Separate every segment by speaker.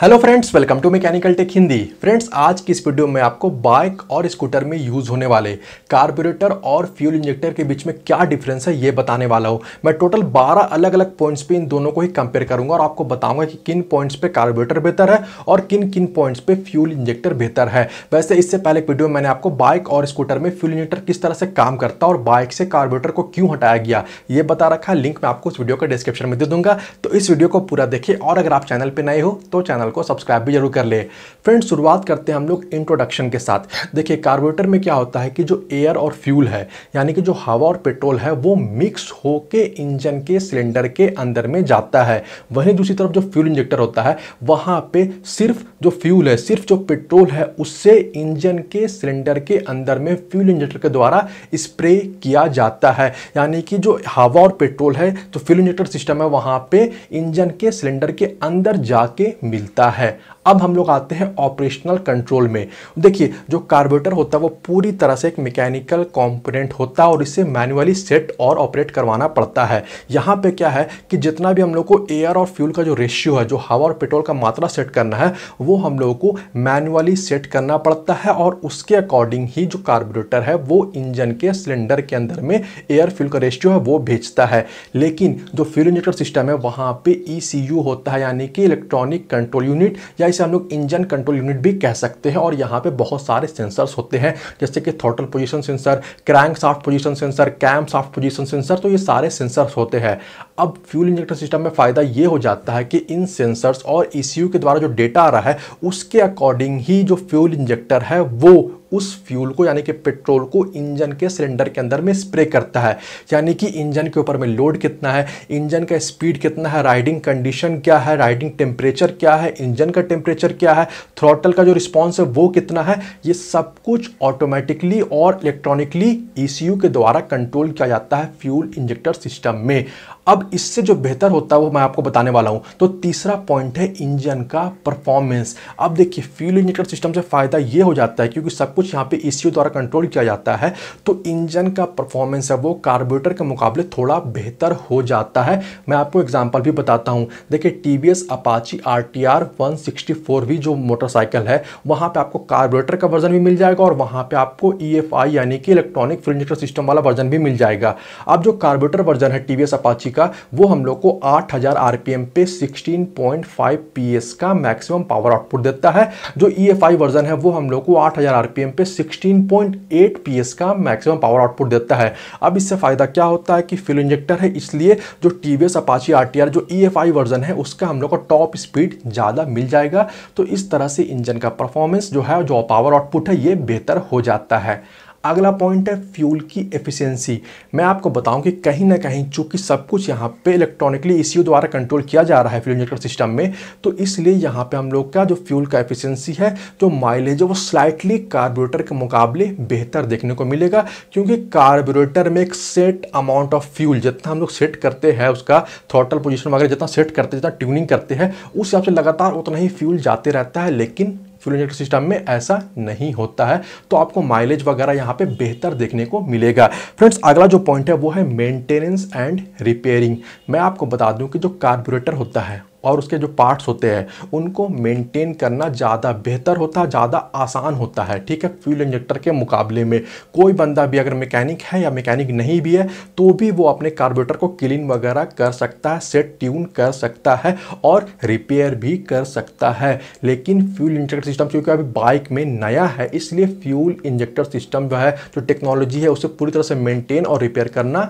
Speaker 1: hello friends welcome to mechanical tech Hindi friends आज की इस वीडियो में आपको बाइक और स्कूटर में यूज़ होने वाले कार्बोरेटर और फ्यूल इंजेक्टर के बीच में क्या डिफरेंस है ये बताने वाला हूँ मैं टोटल 12 अलग अलग पॉइंट्स पे इन दोनों को ही कंपेयर करूँगा और आपको बताऊँगा कि किन पॉइंट्स पर कार्बोरेटर बेहतर है और किन किन पॉइंट्स पर फ्यूल इंजेक्टर बेहतर है वैसे इससे पहले एक वीडियो मैंने आपको बाइक और स्कूटर में फ्यूल इंजेक्टर किस तरह से काम करता और बाइक से कार्बोरेटर को क्यों हटाया गया ये बता रखा लिंक मैं आपको उस वीडियो का डिस्क्रिप्शन में दे दूँगा तो इस वीडियो को पूरा देखिए और अगर आप चैनल पर नए हो तो चैनल चैनल को सब्सक्राइब भी जरूर कर ले फ्रेंड्स शुरुआत करते हैं हम लोग इंट्रोडक्शन के साथ देखिए कार्बोरेटर में क्या होता है कि जो एयर और फ्यूल है यानी कि जो हवा और पेट्रोल है वो मिक्स होके इंजन के सिलेंडर के अंदर में जाता है वहीं दूसरी तरफ जो फ्यूल इंजेक्टर होता है वहाँ पर सिर्फ जो फ्यूल है सिर्फ जो पेट्रोल है उससे इंजन के सिलेंडर के अंदर में फ्यूल इंजेक्टर के द्वारा स्प्रे किया जाता है यानी कि जो हवा और पेट्रोल है तो फ्यूल इंजेक्टर सिस्टम है वहाँ पे इंजन के सिलेंडर के अंदर जाके मिलता दिखता है अब हम लोग आते हैं ऑपरेशनल कंट्रोल में देखिए जो कार्बोरेटर होता है वो पूरी तरह से एक मैकेनिकल कंपोनेंट होता है और इसे मैनुअली सेट और ऑपरेट करवाना पड़ता है यहाँ पे क्या है कि जितना भी हम लोग को एयर और फ्यूल का जो रेशियो है जो हवा और पेट्रोल का मात्रा सेट करना है वो हम लोगों को मैनुअली सेट करना पड़ता है और उसके अकॉर्डिंग ही जो कार्बोरेटर है वो इंजन के सिलेंडर के अंदर में एयर फ्यूल का रेशियो है वो भेजता है लेकिन जो फ्यूल इंजेक्टर सिस्टम है वहाँ पर ई e होता है यानी कि इलेक्ट्रॉनिक कंट्रोल यूनिट या इसे हम लोग इंजन कंट्रोल यूनिट भी कह सकते हैं और यहाँ पे बहुत सारे सेंसर्स होते हैं जैसे कि throttle position sensor crankshaft position sensor camshaft position sensor तो ये सारे सेंसर्स होते हैं अब फ्यूल इंजेक्टर सिस्टम में फ़ायदा ये हो जाता है कि इन सेंसर्स और ई e के द्वारा जो डेटा आ रहा है उसके अकॉर्डिंग ही जो फ्यूल इंजेक्टर है वो उस फ्यूल को यानी कि पेट्रोल को इंजन के सिलेंडर के अंदर में स्प्रे करता है यानी कि इंजन के ऊपर में लोड कितना है इंजन का स्पीड कितना है राइडिंग कंडीशन क्या है राइडिंग टेम्परेचर क्या है इंजन का टेम्परेचर क्या है थ्रोटल का जो रिस्पॉन्स है वो कितना है ये सब कुछ ऑटोमेटिकली और इलेक्ट्रॉनिकली ई e के द्वारा कंट्रोल किया जाता है फ्यूल इंजेक्टर सिस्टम में अब इससे जो बेहतर होता है वो मैं आपको बताने वाला हूँ तो तीसरा पॉइंट है इंजन का परफॉर्मेंस अब देखिए फ्यूल इंजेक्टर सिस्टम से फ़ायदा ये हो जाता है क्योंकि सब कुछ यहाँ पे ए द्वारा कंट्रोल किया जाता है तो इंजन का परफॉर्मेंस है वो कार्बोरेटर के मुकाबले थोड़ा बेहतर हो जाता है मैं आपको एग्जाम्पल भी बताता हूँ देखिए T V S Apache R T R one sixty four भी जो मोटरसाइकिल है वहाँ पर आपको कार्बोरेटर का वर्जन भी मिल जाएगा और वहाँ पर आपको ई एफ आई यानी कि इलेक्ट्रॉनिक फ्यूल इंजेक्टर सिस्टम वाला वर्जन भी मिल जाएगा अब जो कार्बोरेटर वर्जन है टी वी एस अपाची का वो हम लोग को 8000 आरपीएम पे 16.5 पीएस का मैक्सिमम पावर आउटपुट देता है जो ईएफआई e वर्जन है वो हम लोग को 8000 आरपीएम पे 16.8 पीएस का मैक्सिमम पावर आउटपुट देता है अब इससे फ़ायदा क्या होता है कि फ्यूल इंजेक्टर है इसलिए जो टी वी अपाची आर जो ई e वर्जन है उसका हम लोग को टॉप स्पीड ज़्यादा मिल जाएगा तो इस तरह से इंजन का परफॉर्मेंस जो है जो पावर आउटपुट है ये बेहतर हो जाता है अगला पॉइंट है फ्यूल की एफिशिएंसी मैं आपको बताऊं कि कहीं ना कहीं चूंकि सब कुछ यहाँ पे इलेक्ट्रॉनिकली ई द्वारा कंट्रोल किया जा रहा है फ्यूल इंजेक्टर सिस्टम में तो इसलिए यहाँ पे हम लोग का जो फ्यूल का एफिशिएंसी है जो माइलेज है वो स्लाइटली कार्बोरेटर के मुकाबले बेहतर देखने को मिलेगा क्योंकि कार्बोरेटर में एक सेट अमाउंट ऑफ फ्यूल जितना हम लोग सेट करते हैं उसका थोटल पोजिशन वगैरह जितना सेट करते हैं जितना ट्यूनिंग करते हैं उस हिसाब से लगातार उतना ही फ्यूल जाते रहता है लेकिन फ्यूल इंजेक्टर सिस्टम में ऐसा नहीं होता है तो आपको माइलेज वगैरह यहाँ पे बेहतर देखने को मिलेगा फ्रेंड्स अगला जो पॉइंट है वो है मेंटेनेंस एंड रिपेयरिंग मैं आपको बता दूँ कि जो कार्बोरेटर होता है और उसके जो पार्ट्स होते हैं उनको मेंटेन करना ज़्यादा बेहतर होता है ज़्यादा आसान होता है ठीक है फ्यूल इंजेक्टर के मुकाबले में कोई बंदा भी अगर मैकेनिक है या मैकेनिक नहीं भी है तो भी वो अपने कार्बोरेटर को क्लीन वगैरह कर सकता है सेट ट्यून कर सकता है और रिपेयर भी कर सकता है लेकिन फ्यूल इंजेक्टर सिस्टम क्योंकि अभी बाइक में नया है इसलिए फ्यूल इंजेक्टर सिस्टम जो है जो टेक्नोलॉजी है उसे पूरी तरह से मेनटेन और रिपेयर करना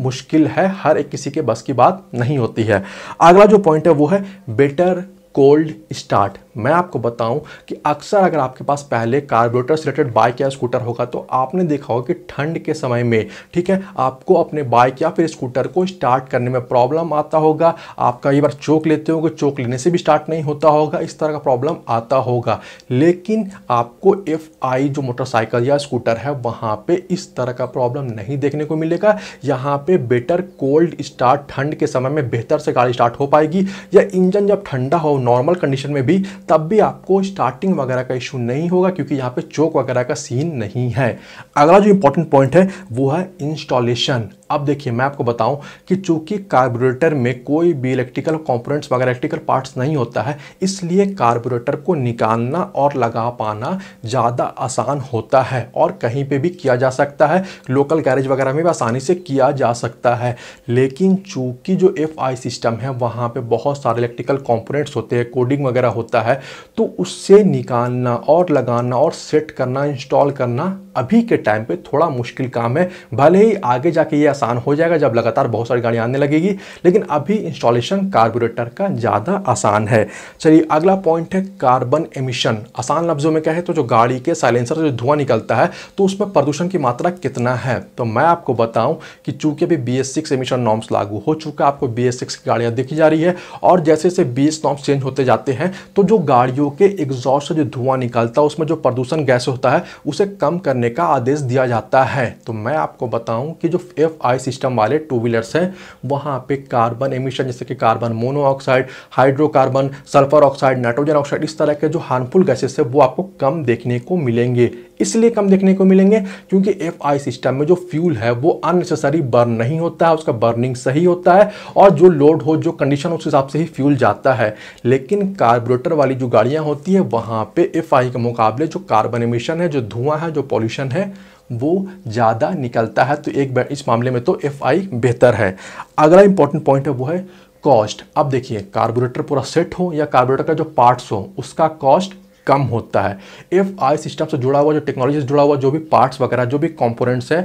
Speaker 1: मुश्किल है हर एक किसी के बस की बात नहीं होती है अगला जो पॉइंट है वो है बेटर कोल्ड स्टार्ट मैं आपको बताऊं कि अक्सर अगर आपके पास पहले कार्बोरेटर से रिलेटेड बाइक या स्कूटर होगा तो आपने देखा होगा कि ठंड के समय में ठीक है आपको अपने बाइक या फिर स्कूटर को स्टार्ट करने में प्रॉब्लम आता होगा आप कई बार चोक लेते होंगे चोक लेने से भी स्टार्ट नहीं होता होगा इस तरह का प्रॉब्लम आता होगा लेकिन आपको एफ जो मोटरसाइकिल या स्कूटर है वहाँ पर इस तरह का प्रॉब्लम नहीं देखने को मिलेगा यहाँ पर बेटर कोल्ड स्टार्ट ठंड के समय में बेहतर से गाड़ी स्टार्ट हो पाएगी या इंजन जब ठंडा हो नॉर्मल कंडीशन में भी तब भी आपको स्टार्टिंग वगैरह का इशू नहीं होगा क्योंकि यहाँ पे चौक वगैरह का सीन नहीं है अगला जो इंपॉर्टेंट पॉइंट है वो है इंस्टॉलेशन अब देखिए मैं आपको बताऊं कि चूंकि कार्बोरेटर में कोई भी इलेक्ट्रिकल कंपोनेंट्स वगैरह इलेक्ट्रिकल पार्ट्स नहीं होता है इसलिए कार्बोरेटर को निकालना और लगा पाना ज़्यादा आसान होता है और कहीं पर भी किया जा सकता है लोकल गैरेज वगैरह में भी आसानी से किया जा सकता है लेकिन चूँकि जो एफ सिस्टम है वहाँ पर बहुत सारे इलेक्ट्रिकल कॉम्पोनेंट्स होते हैं कोडिंग वगैरह होता है तो उससे निकालना और लगाना और सेट करना इंस्टॉल करना अभी के टाइम पर थोड़ा मुश्किल काम है भले ही आगे जाके ये आसान हो जाएगा जब लगातार बहुत सारी गाड़ियाँ आने लगेगी लेकिन अभी इंस्टॉलेशन कार्बोरेटर का ज़्यादा आसान है चलिए अगला पॉइंट है कार्बन एमिशन आसान लफ्ज़ों में कहें तो जो गाड़ी के साइलेंसर से जो धुआं निकलता है तो उसमें प्रदूषण की मात्रा कितना है तो मैं आपको बताऊं कि चूंकि अभी बी एस एमिशन नॉर्म्स लागू हो चुका आपको बी एस सिक्स की गाड़ियाँ दिखी जा रही है और जैसे जैसे बी एस नॉर्म्स चेंज होते जाते हैं तो जो गाड़ियों के एग्जॉस्ट से जो धुआं निकलता है उसमें जो प्रदूषण गैस होता है उसे कम करने का आदेश दिया जाता है तो मैं आपको बताऊं कि जो एफ आई सिस्टम वाले टू व्हीलर्स हैं वहाँ पे कार्बन एमिशन जैसे कि carbon monoxide hydrocarbon sulphur oxide nitrogen oxide इस तरह के जो हार्मफुल गैसेस है वो आपको कम देखने को मिलेंगे इसलिए कम देखने को मिलेंगे क्योंकि एफ आई सिस्टम में जो फ्यूल है वो अननेसेसरी बर्न नहीं होता है उसका बर्निंग सही होता है और जो लोड हो जो कंडीशन उस हिसाब से ही फ्यूल जाता है लेकिन कार्बोरेटर वाली जो गाड़ियां होती है वहां पे एफ आई के मुकाबले जो कार्बन एमिशन है जो धुआं है जो पॉल्यूशन है वो ज़्यादा निकलता है तो एक इस मामले में तो एफ बेहतर है अगला इंपॉर्टेंट पॉइंट है वो है कॉस्ट अब देखिए कार्बोरेटर पूरा सेट हो या कार्बोरेटर का जो पार्ट्स हो उसका कॉस्ट कम होता है एफ आई सिस्टम से जुड़ा हुआ जो टेक्नोलॉजी से जुड़ा हुआ जो भी पार्ट्स वगैरह जो भी कंपोनेंट्स है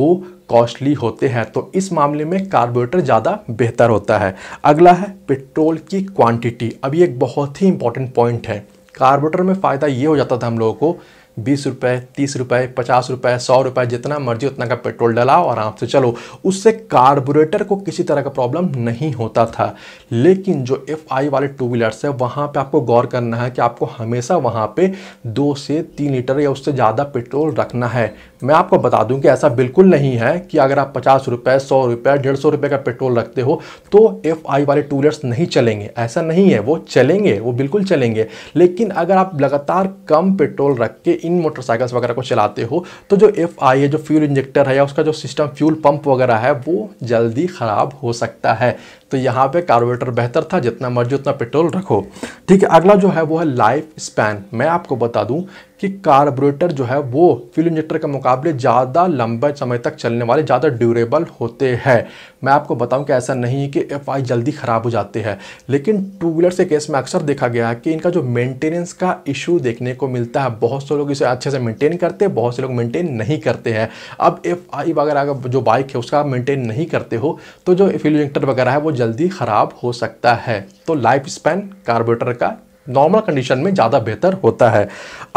Speaker 1: वो कॉस्टली होते हैं तो इस मामले में कार्बोरेटर ज़्यादा बेहतर होता है अगला है पेट्रोल की क्वांटिटी अभी एक बहुत ही इंपॉर्टेंट पॉइंट है कार्बोरेटर में फ़ायदा ये हो जाता था हम लोगों को बीस रुपए तीस रुपए पचास रुपए सौ रुपए जितना मर्जी उतना का पेट्रोल डलाओ आराम से चलो उससे कार्बोरेटर को किसी तरह का प्रॉब्लम नहीं होता था लेकिन जो एफ आई वाले टू व्हीलर्स है वहाँ पर आपको गौर करना है कि आपको हमेशा वहाँ पर दो से तीन लीटर या उससे ज़्यादा पेट्रोल रखना है मैं आपको बता दूं कि ऐसा बिल्कुल नहीं है कि अगर आप पचास रुपये सौ रुपये डेढ़ सौ रुपये का पेट्रोल रखते हो तो एफ आई वाले टू व्हीलर्स नहीं चलेंगे ऐसा नहीं है वो चलेंगे वो बिल्कुल चलेंगे लेकिन अगर आप लगातार कम पेट्रोल रख के इन मोटरसाइकिल्स वगैरह को चलाते हो तो जो एफ आई है जो फ्यूल इंजेक्टर है या उसका जो सिस्टम फ्यूल पंप वगैरह है वो जल्दी ख़राब हो सकता है तो यहाँ पे कार्बोरेटर बेहतर था जितना मर्जी उतना पेट्रोल रखो ठीक है अगला जो है वो है लाइफ स्पैन मैं आपको बता दूँ कि कार्बोरेटर जो है वो फ्यूल इंजेक्टर के मुकाबले ज़्यादा लंबे समय तक चलने वाले ज़्यादा ड्यूरेबल होते हैं मैं आपको बताऊं कि ऐसा नहीं है कि एफ जल्दी ख़राब हो जाते हैं लेकिन टू व्हीलर के केस में अक्सर देखा गया है कि इनका जो मेंटेनेंस का इशू देखने को मिलता है बहुत से लोग इसे अच्छे से मेंटेन करते हैं बहुत से लोग मेंटेन नहीं करते हैं अब एफ वगैरह जो बाइक है उसका मेंटेन नहीं करते हो तो जो फ्यूल इंजेक्टर वगैरह है वो जल्दी ख़राब हो सकता है तो लाइफ स्पैन कार्बोरेटर का नॉर्मल कंडीशन में ज़्यादा बेहतर होता है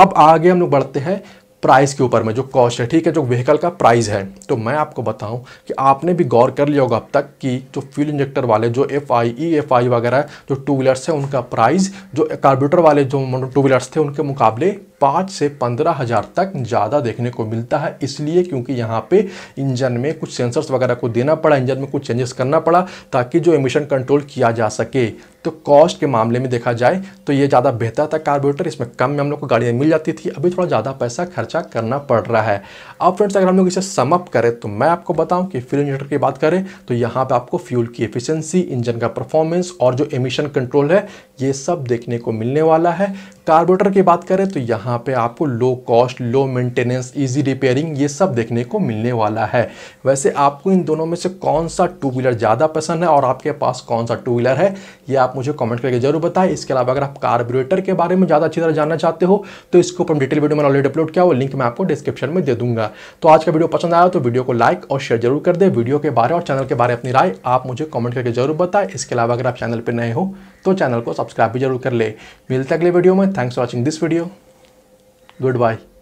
Speaker 1: अब आगे हम लोग बढ़ते हैं प्राइस के ऊपर में जो कॉस्ट है ठीक है जो व्हीकल का प्राइस है तो मैं आपको बताऊं कि आपने भी गौर कर लिया होगा अब तक कि जो फ्यूल इंजेक्टर वाले जो F I E F I वगैरह जो टू व्हीलर्स हैं उनका प्राइस जो कार्बोरेटर वाले जो टू व्हीलर्स थे उनके मुकाबले पाँच से पंद्रह हज़ार तक ज़्यादा देखने को मिलता है इसलिए क्योंकि यहाँ पे इंजन में कुछ सेंसर्स वगैरह को देना पड़ा इंजन में कुछ चेंजेस करना पड़ा ताकि जो एमिशन कंट्रोल किया जा सके तो कॉस्ट के मामले में देखा जाए तो ये ज़्यादा बेहतर था कार्बोरेटर इसमें कम में हम लोग को गाड़ियाँ मिल जाती थी अभी थोड़ा ज़्यादा पैसा खर्चा करना पड़ रहा है अब फ्रेंड्स अगर हम लोग इसे समअप करें तो मैं आपको बताऊं कि फ्यूल इंजेक्टर की बात करें तो यहाँ पे आपको फ्यूल की एफिशिएंसी इंजन का परफॉर्मेंस और जो एमिशन कंट्रोल है ये सब देखने को मिलने वाला है कार्बोरेटर की बात करें तो यहाँ पे आपको low cost low maintenance easy repairing ये सब देखने को मिलने वाला है वैसे आपको इन दोनों में से कौन सा टू व्हीलर ज़्यादा पसंद है और आपके पास कौन सा टू व्हीलर है ये आप मुझे कमेंट करके जरूर बताएं इसके अलावा अगर आप कार्बोरेटर के बारे में ज़्यादा अच्छी तरह जानना चाहते हो तो इसके ऊपर डिटेल वीडियो मैंने ऑलरेडी अपलोड किया वो लिंक मैं आपको डिस्क्रिप्शन में दे दूंगा तो आज का वीडियो पसंद आया तो वीडियो को लाइक और शेयर जरूर कर दे वीडियो के बारे और चैनल के बारे में अपनी राय आप मुझे कॉमेंट करके जरूर बताएं इसके अलावा अगर आप चैनल पर नए हो तो चैनल को सब्सक्राइब भी जरूर कर ले मिलते अगले वीडियो में thanks for watching this video good bye